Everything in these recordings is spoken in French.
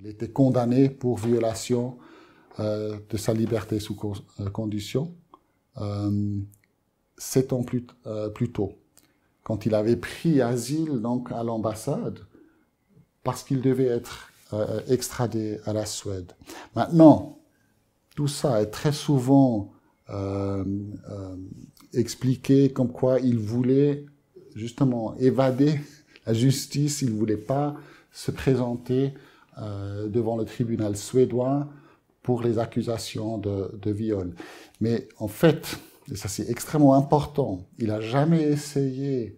Il était condamné pour violation euh, de sa liberté sous euh, condition euh, sept ans plus, tôt, quand il avait pris asile donc à l'ambassade parce qu'il devait être extradé à la Suède. Maintenant, tout ça est très souvent expliqué comme quoi il voulait justement évader la justice, il ne voulait pas se présenter euh, devant le tribunal suédois pour les accusations de, viol. Mais en fait, et ça c'est extrêmement important, il n'a jamais essayé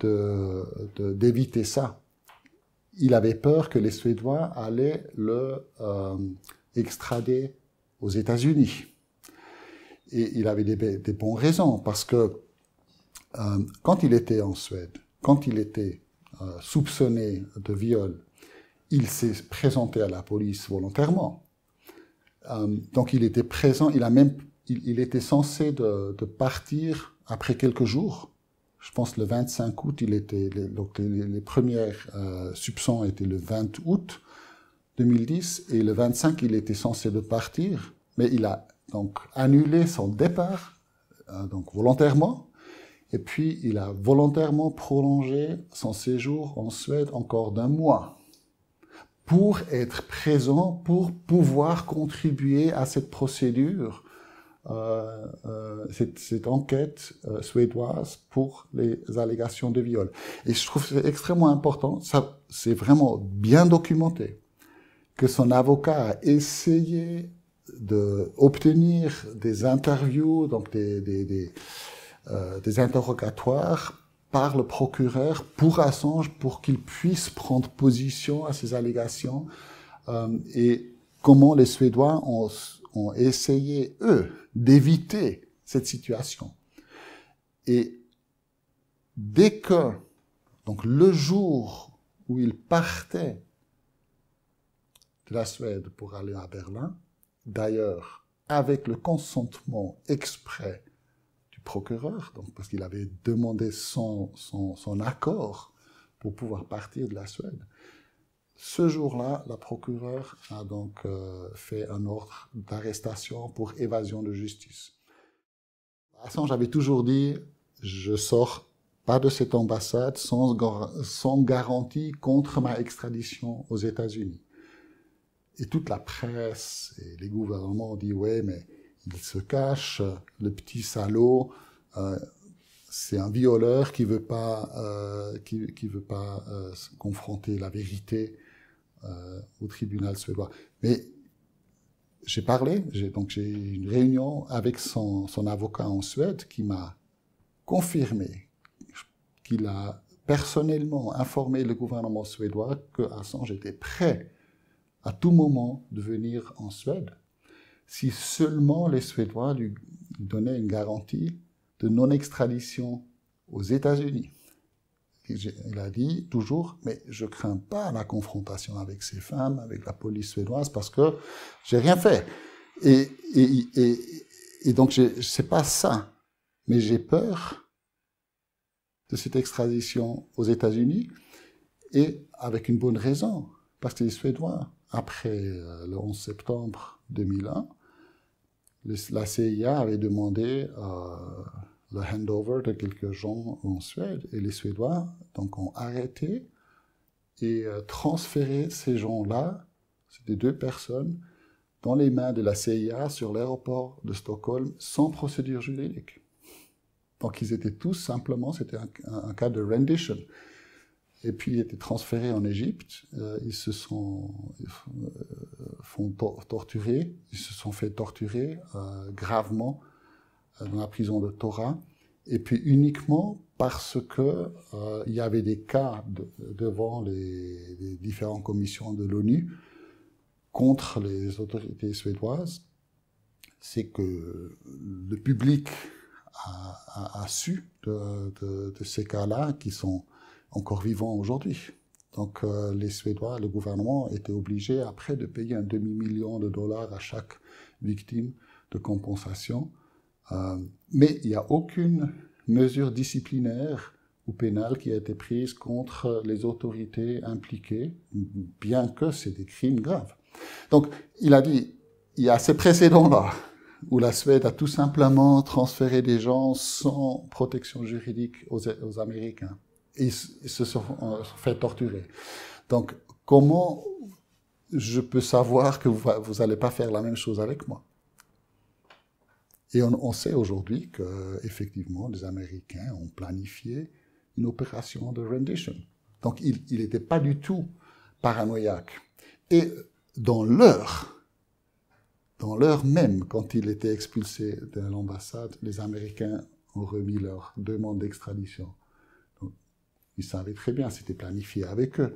d'éviter de, ça. Il avait peur que les Suédois allaient le euh, extrader aux États-Unis. Et il avait des, bonnes raisons, parce que euh, quand il était en Suède, quand il était soupçonné de viol il s'est présenté à la police volontairement. Euh, donc il était présent, il, a même, il, était censé de, partir après quelques jours. Je pense le 25 août, il était, les, donc les, premières euh, soupçons étaient le 20 août 2010 et le 25, il était censé de partir, mais il a donc annulé son départ, euh, donc volontairement. Et puis, il a volontairement prolongé son séjour en Suède encore d'un mois pour être présent, pour pouvoir contribuer à cette procédure, euh, euh, cette, cette, enquête euh, suédoise pour les allégations de viol. Et je trouve c'est extrêmement important, ça c'est vraiment bien documenté, que son avocat a essayé de obtenir des interviews, donc des, des, des, euh, des interrogatoires par le procureur pour Assange pour qu'il puisse prendre position à ces allégations euh, et comment les Suédois ont, ont essayé, eux, d'éviter cette situation. Et dès que, donc le jour où il partait de la Suède pour aller à Berlin, d'ailleurs avec le consentement exprès procureur, donc, parce qu'il avait demandé son, accord pour pouvoir partir de la Suède. Ce jour-là, la procureure a donc euh, fait un ordre d'arrestation pour évasion de justice. Assange j'avais toujours dit je sors pas de cette ambassade sans, sans garantie contre ma extradition aux États-Unis. Et toute la presse et les gouvernements ont dit ouais, mais il se cache, le petit salaud, euh, c'est un violeur qui veut pas, euh, qui, veut pas euh, confronter la vérité au tribunal suédois. Mais j'ai parlé, donc j'ai une réunion avec son, son avocat en Suède qui m'a confirmé qu'il a personnellement informé le gouvernement suédois que Assange était prêt à tout moment de venir en Suède si seulement les Suédois lui donnaient une garantie de non-extradition aux États-Unis. Il a dit toujours, mais je crains pas la confrontation avec ces femmes, avec la police suédoise, parce que j'ai rien fait. Et, donc, et, et donc, pas ça. Mais j'ai peur de cette extradition aux États-Unis, et avec une bonne raison, parce que les Suédois, après euh, le 11 septembre 2001, la CIA avait demandé euh, le handover de quelques gens en Suède et les Suédois donc, ont arrêté et euh, transféré ces gens-là, c'était deux personnes, dans les mains de la CIA sur l'aéroport de Stockholm sans procédure juridique. Donc ils étaient tous simplement, c'était un, cas de rendition. Et puis ils étaient transférés en Égypte. Euh, ils se sont euh, font torturer. Ils se sont fait torturer euh, gravement dans la prison de Torah. Et puis uniquement parce que il y avait des cas devant les, différentes commissions de l'ONU contre les autorités suédoises, c'est que le public a, su de ces cas-là qui sont encore vivant aujourd'hui. Donc euh, les Suédois, le gouvernement était obligé après de payer un demi-million de dollars à chaque victime de compensation. Euh, mais il n'y a aucune mesure disciplinaire ou pénale qui a été prise contre les autorités impliquées, bien que c'est des crimes graves. Donc il a dit, il y a ces précédents-là où la Suède a tout simplement transféré des gens sans protection juridique aux Américains ils, euh, se sont fait torturer. Donc, comment je peux savoir que vous n'allez pas faire la même chose avec moi Et on, sait aujourd'hui que effectivement, les Américains ont planifié une opération de rendition. Donc, il n'était pas du tout paranoïaque. Et dans l'heure, dans l'heure même, quand il était expulsé de l'ambassade, les Américains ont remis leur demande d'extradition ils savaient très bien, c'était planifié avec eux.